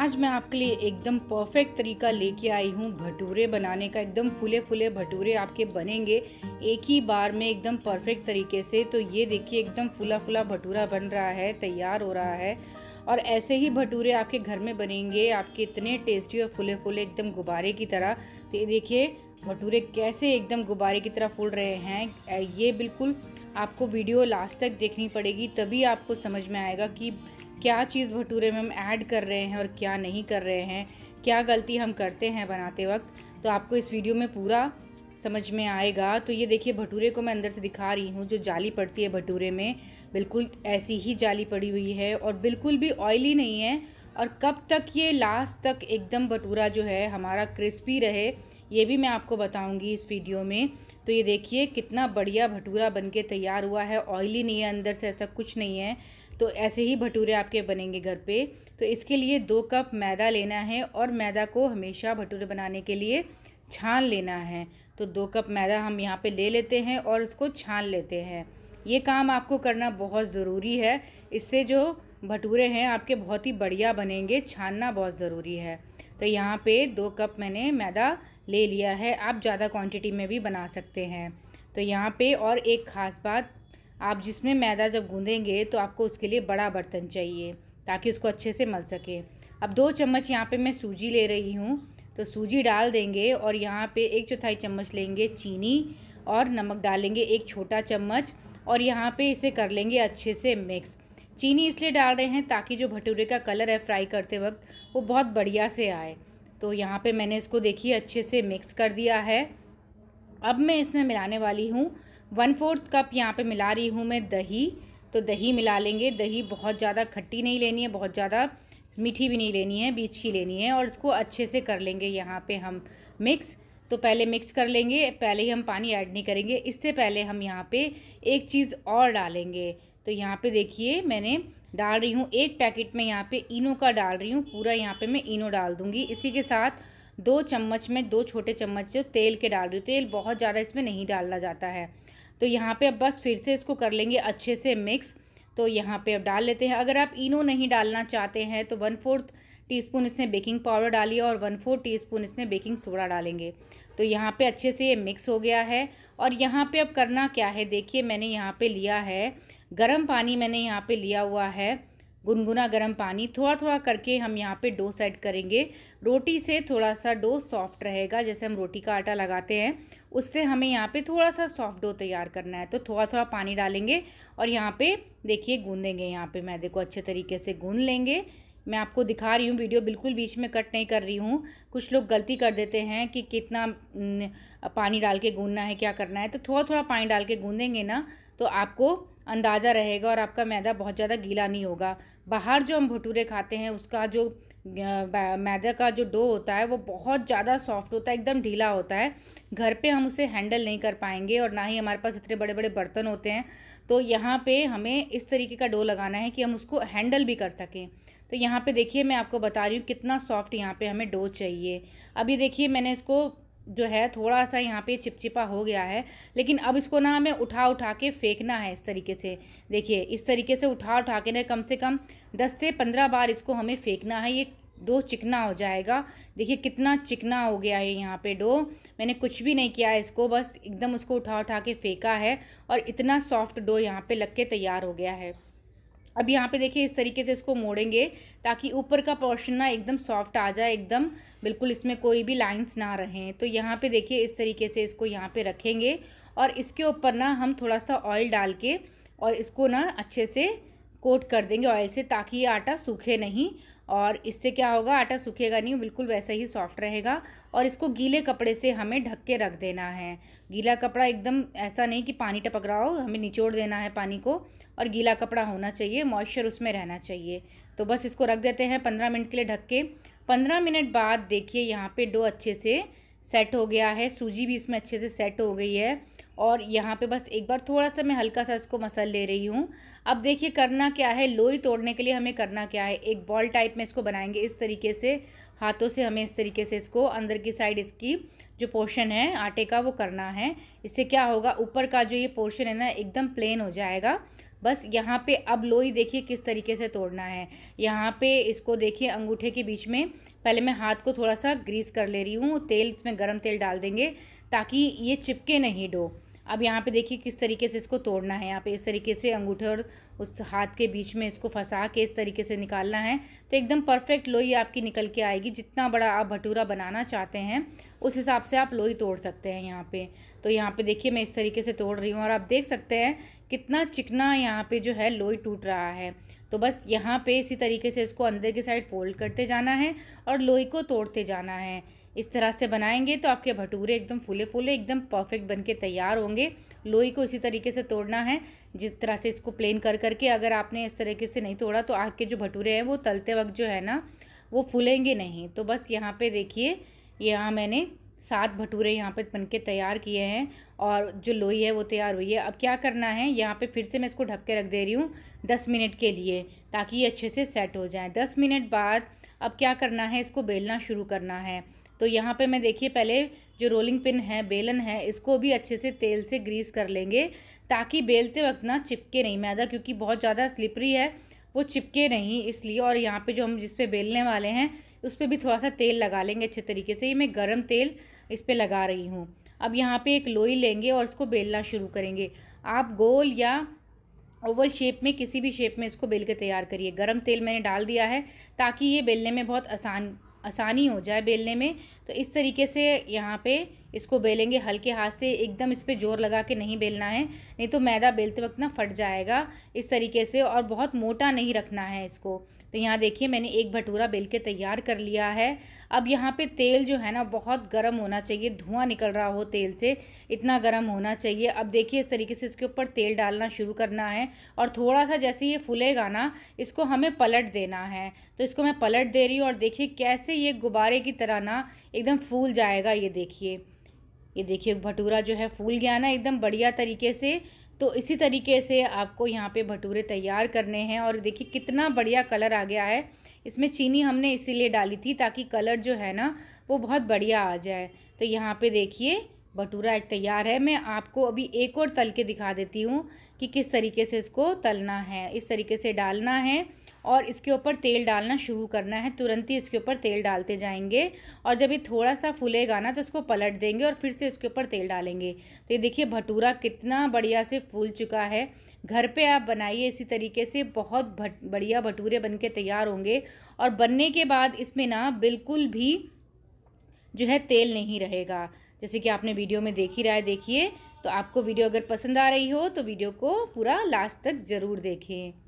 आज मैं आपके लिए एकदम परफेक्ट तरीका लेके आई हूँ भटूरे बनाने का एकदम फुले फुले भटूरे आपके बनेंगे एक ही बार में एकदम परफेक्ट तरीके से तो ये देखिए एकदम फुला फुला भटूरा बन रहा है तैयार हो रहा है और ऐसे ही भटूरे आपके घर में बनेंगे आपके इतने टेस्टी और फुले फुले एकदम गुब्बारे की तरह तो ये देखिए भटूरे कैसे एकदम गुब्बारे की तरह फूल रहे हैं ये बिल्कुल आपको वीडियो लास्ट तक देखनी पड़ेगी तभी आपको समझ में आएगा कि क्या चीज़ भटूरे में हम ऐड कर रहे हैं और क्या नहीं कर रहे हैं क्या गलती हम करते हैं बनाते वक्त तो आपको इस वीडियो में पूरा समझ में आएगा तो ये देखिए भटूरे को मैं अंदर से दिखा रही हूँ जो जाली पड़ती है भटूरे में बिल्कुल ऐसी ही जाली पड़ी हुई है और बिल्कुल भी ऑयली नहीं है और कब तक ये लास्ट तक एकदम भटूरा जो है हमारा क्रिस्पी रहे ये भी मैं आपको बताऊंगी इस वीडियो में तो ये देखिए कितना बढ़िया भटूरा बनके तैयार हुआ है ऑयली नहीं है अंदर से ऐसा कुछ नहीं है तो ऐसे ही भटूरे आपके बनेंगे घर पे तो इसके लिए दो कप मैदा लेना है और मैदा को हमेशा भटूरे बनाने के लिए छान लेना है तो दो कप मैदा हम यहाँ पे ले लेते हैं और उसको छान लेते हैं ये काम आपको करना बहुत ज़रूरी है इससे जो भटूरे हैं आपके बहुत ही बढ़िया बनेंगे छानना बहुत ज़रूरी है तो यहाँ पे दो कप मैंने मैदा ले लिया है आप ज़्यादा क्वांटिटी में भी बना सकते हैं तो यहाँ पे और एक ख़ास बात आप जिसमें मैदा जब गूँधेंगे तो आपको उसके लिए बड़ा बर्तन चाहिए ताकि उसको अच्छे से मल सके अब दो चम्मच यहाँ पे मैं सूजी ले रही हूँ तो सूजी डाल देंगे और यहाँ पे एक चौथाई चम्मच लेंगे चीनी और नमक डालेंगे एक छोटा चम्मच और यहाँ पे इसे कर लेंगे अच्छे से मिक्स चीनी इसलिए डाल रहे हैं ताकि जो भटूरे का कलर है फ्राई करते वक्त वो बहुत बढ़िया से आए तो यहाँ पे मैंने इसको देखिए अच्छे से मिक्स कर दिया है अब मैं इसमें मिलाने वाली हूँ वन फोर्थ कप यहाँ पे मिला रही हूँ मैं दही तो दही मिला लेंगे दही बहुत ज़्यादा खट्टी नहीं लेनी है बहुत ज़्यादा मीठी भी नहीं लेनी है बीच की लेनी है और इसको अच्छे से कर लेंगे यहाँ पे हम मिक्स तो पहले मिक्स कर लेंगे पहले ही हम पानी ऐड नहीं करेंगे इससे पहले हम यहाँ पे एक चीज़ और डालेंगे तो यहाँ पे देखिए मैंने डाल रही हूँ एक पैकेट में यहाँ पे इनो का डाल रही हूँ पूरा यहाँ पे मैं इनो डाल दूँगी इसी के साथ दो चम्मच में दो छोटे चम्मच जो तेल के डाल रही हूँ तेल बहुत ज़्यादा इसमें नहीं डालना जाता है तो यहाँ पे अब बस फिर से इसको कर लेंगे अच्छे से मिक्स तो यहाँ पे अब डाल लेते हैं अगर आप इनो नहीं डालना चाहते हैं तो वन फोर्थ टीस्पून इसने बेकिंग पाउडर डालिए और वन फोर्थ टीस्पून इसने बेकिंग सोडा डालेंगे तो यहाँ पे अच्छे से ये मिक्स हो गया है और यहाँ पे अब करना क्या है देखिए मैंने यहाँ पे लिया है गर्म पानी मैंने यहाँ पे लिया हुआ है गुनगुना गर्म पानी थोड़ा थोड़ा करके हम यहाँ पे डो सेट करेंगे रोटी से थोड़ा सा डो सॉफ्ट रहेगा जैसे हम रोटी का आटा लगाते हैं उससे हमें यहाँ पे थोड़ा सा सॉफ्ट डो तैयार करना है तो थोड़ा थोड़ा पानी डालेंगे और यहाँ पे देखिए गूंदेंगे यहाँ पे मैदे को अच्छे तरीके से गूँ लेंगे मैं आपको दिखा रही हूँ वीडियो बिल्कुल बीच में कट नहीं कर रही हूँ कुछ लोग गलती कर देते हैं कि कितना पानी डाल के गूँना है क्या करना है तो थोड़ा थोड़ा पानी डाल के गूँधेंगे ना तो आपको अंदाज़ा रहेगा और आपका मैदा बहुत ज़्यादा गीला नहीं होगा बाहर जो हम भटूरे खाते हैं उसका जो मैदा का जो डो होता है वो बहुत ज़्यादा सॉफ्ट होता है एकदम ढीला होता है घर पे हम उसे हैंडल नहीं कर पाएंगे और ना ही हमारे पास इतने बड़े बड़े बर्तन होते हैं तो यहाँ पे हमें इस तरीके का डो लगाना है कि हम उसको हैंडल भी कर सकें तो यहाँ पे देखिए मैं आपको बता रही हूँ कितना सॉफ्ट यहाँ पे हमें डो चाहिए अभी देखिए मैंने इसको जो है थोड़ा सा यहाँ पे चिपचिपा हो गया है लेकिन अब इसको ना हमें उठा उठा के फेंकना है इस तरीके से देखिए इस तरीके से उठा उठा के ना कम से कम दस से पंद्रह बार इसको हमें फेंकना है ये डो चिकना हो जाएगा देखिए कितना चिकना हो गया है यहाँ पे डो मैंने कुछ भी नहीं किया है इसको बस एकदम उसको उठा उठा के फेंका है और इतना सॉफ्ट डो यहाँ पे लग के तैयार हो गया है अब यहाँ पे देखिए इस तरीके से इसको मोड़ेंगे ताकि ऊपर का पोर्शन ना एकदम सॉफ्ट आ जाए एकदम बिल्कुल इसमें कोई भी लाइंस ना रहें तो यहाँ पे देखिए इस तरीके से इसको यहाँ पे रखेंगे और इसके ऊपर ना हम थोड़ा सा ऑयल डाल के और इसको ना अच्छे से कोट कर देंगे ऑयल से ताकि ये आटा सूखे नहीं और इससे क्या होगा आटा सूखेगा नहीं बिल्कुल वैसा ही सॉफ्ट रहेगा और इसको गीले कपड़े से हमें ढक के रख देना है गीला कपड़ा एकदम ऐसा नहीं कि पानी टपक रहा हो हमें निचोड़ देना है पानी को और गीला कपड़ा होना चाहिए मॉइस्चर उसमें रहना चाहिए तो बस इसको रख देते हैं पंद्रह मिनट के लिए ढक के पंद्रह मिनट बाद देखिए यहाँ पे डो अच्छे से सेट हो गया है सूजी भी इसमें अच्छे से सेट हो गई है और यहाँ पे बस एक बार थोड़ा सा मैं हल्का सा इसको मसल ले रही हूँ अब देखिए करना क्या है लोई तोड़ने के लिए हमें करना क्या है एक बॉल टाइप में इसको बनाएंगे इस तरीके से हाथों से हमें इस तरीके से इसको अंदर की साइड इसकी जो पोर्शन है आटे का वो करना है इससे क्या होगा ऊपर का जो ये पोर्शन है ना एकदम प्लेन हो जाएगा बस यहाँ पे अब लोई देखिए किस तरीके से तोड़ना है यहाँ पे इसको देखिए अंगूठे के बीच में पहले मैं हाथ को थोड़ा सा ग्रीस कर ले रही हूँ तेल इसमें गर्म तेल डाल देंगे ताकि ये चिपके नहीं डो अब यहाँ पे देखिए किस तरीके से इसको तोड़ना है यहाँ पे इस तरीके से अंगूठे और उस हाथ के बीच में इसको फंसा के इस तरीके से निकालना है तो एकदम परफेक्ट लोई आपकी निकल के आएगी जितना बड़ा आप भटूरा बनाना चाहते हैं उस हिसाब से आप लोई तोड़ सकते हैं यहाँ पे तो यहाँ पे देखिए मैं इस तरीके से तोड़ रही हूँ और आप देख सकते हैं कितना चिकना यहाँ पर जो है लोई टूट रहा है तो बस यहाँ पर इसी तरीके से इसको अंदर की साइड फोल्ड करते जाना है और लोई को तोड़ते जाना है इस तरह से बनाएंगे तो आपके भटूरे एकदम फूले फूले एकदम परफेक्ट बन के तैयार होंगे लोई को इसी तरीके से तोड़ना है जिस तरह से इसको प्लेन कर करके अगर आपने इस तरीके से नहीं तोड़ा तो आग के जो भटूरे हैं वो तलते वक्त जो है ना वो फूलेंगे नहीं तो बस यहाँ पे देखिए यहाँ मैंने सात भटूरे यहाँ पे बन के तैयार किए हैं और जो लोई है वो तैयार हुई है अब क्या करना है यहाँ पे फिर से मैं इसको ढक के रख दे रही हूँ दस मिनट के लिए ताकि ये अच्छे से सेट हो जाए दस मिनट बाद अब क्या करना है इसको बेलना शुरू करना है तो यहाँ पे मैं देखिए पहले जो रोलिंग पिन है बेलन है इसको भी अच्छे से तेल से ग्रीस कर लेंगे ताकि बेलते वक्त ना चिपके नहीं मैदा क्योंकि बहुत ज़्यादा स्लिपरी है वो चिपके नहीं इसलिए और यहाँ पे जो हम जिस पे बेलने वाले हैं उस पर भी थोड़ा सा तेल लगा लेंगे अच्छे तरीके से ये मैं गर्म तेल इस पर लगा रही हूँ अब यहाँ पर एक लोई लेंगे और इसको बेलना शुरू करेंगे आप गोल या ओवल शेप में किसी भी शेप में इसको बेल के तैयार करिए गरम तेल मैंने डाल दिया है ताकि ये बेलने में बहुत आसान आसानी हो जाए बेलने में तो इस तरीके से यहाँ पे इसको बेलेंगे हल्के हाथ से एकदम इस पर जोर लगा के नहीं बेलना है नहीं तो मैदा बेलते वक्त ना फट जाएगा इस तरीके से और बहुत मोटा नहीं रखना है इसको तो यहाँ देखिए मैंने एक भटूरा बेल के तैयार कर लिया है अब यहाँ पे तेल जो है ना बहुत गर्म होना चाहिए धुआं निकल रहा हो तेल से इतना गर्म होना चाहिए अब देखिए इस तरीके से इसके ऊपर तेल डालना शुरू करना है और थोड़ा सा जैसे ये फूलेगा ना इसको हमें पलट देना है तो इसको मैं पलट दे रही हूँ और देखिए कैसे से ये गुब्बारे की तरह ना एकदम फूल जाएगा ये देखिए ये देखिए भटूरा जो है फूल गया ना एकदम बढ़िया तरीके से तो इसी तरीके से आपको यहाँ पे भटूरे तैयार करने हैं और देखिए कितना बढ़िया कलर आ गया है इसमें चीनी हमने इसीलिए डाली थी ताकि कलर जो है ना वो बहुत बढ़िया आ जाए तो यहाँ पे देखिए भटूरा एक तैयार है मैं आपको अभी एक और तल के दिखा देती हूँ कि किस तरीके से इसको तलना है इस तरीके से डालना है और इसके ऊपर तेल डालना शुरू करना है तुरंत ही इसके ऊपर तेल डालते जाएंगे और जब ये थोड़ा सा फूलेगा ना तो इसको पलट देंगे और फिर से इसके ऊपर तेल डालेंगे तो ये देखिए भटूरा कितना बढ़िया से फूल चुका है घर पे आप बनाइए इसी तरीके से बहुत भट बढ़िया भटूरे बन के तैयार होंगे और बनने के बाद इसमें ना बिल्कुल भी जो है तेल नहीं रहेगा जैसे कि आपने वीडियो में देख ही रहा है देखिए तो आपको वीडियो अगर पसंद आ रही हो तो वीडियो को पूरा लास्ट तक ज़रूर देखें